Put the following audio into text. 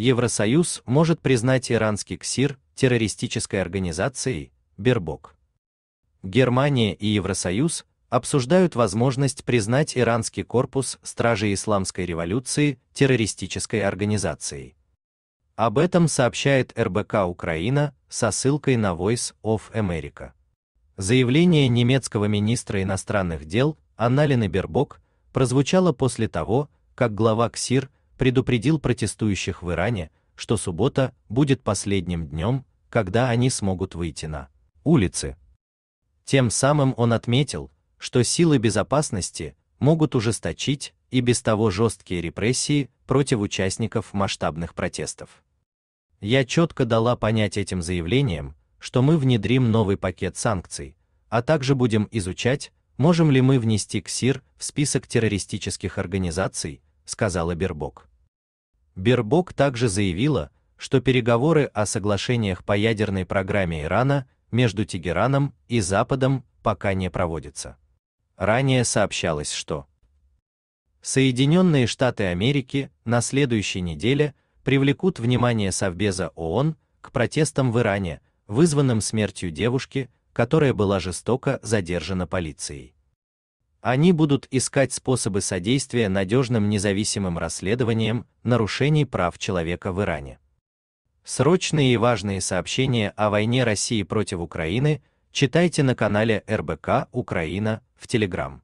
Евросоюз может признать иранский КСИР террористической организацией, Бербок. Германия и Евросоюз обсуждают возможность признать иранский корпус Стражи Исламской революции террористической организацией. Об этом сообщает РБК Украина со ссылкой на Voice of America. Заявление немецкого министра иностранных дел Анналины Бербок прозвучало после того, как глава КСИР предупредил протестующих в Иране, что суббота будет последним днем, когда они смогут выйти на улицы. Тем самым он отметил, что силы безопасности могут ужесточить и без того жесткие репрессии против участников масштабных протестов. Я четко дала понять этим заявлением, что мы внедрим новый пакет санкций, а также будем изучать, можем ли мы внести КСИР в список террористических организаций, сказала Бербок. Бербок также заявила, что переговоры о соглашениях по ядерной программе Ирана между Тегераном и Западом пока не проводятся. Ранее сообщалось, что Соединенные Штаты Америки на следующей неделе привлекут внимание Совбеза ООН к протестам в Иране, вызванным смертью девушки, которая была жестоко задержана полицией. Они будут искать способы содействия надежным независимым расследованиям нарушений прав человека в Иране. Срочные и важные сообщения о войне России против Украины читайте на канале РБК Украина в Телеграм.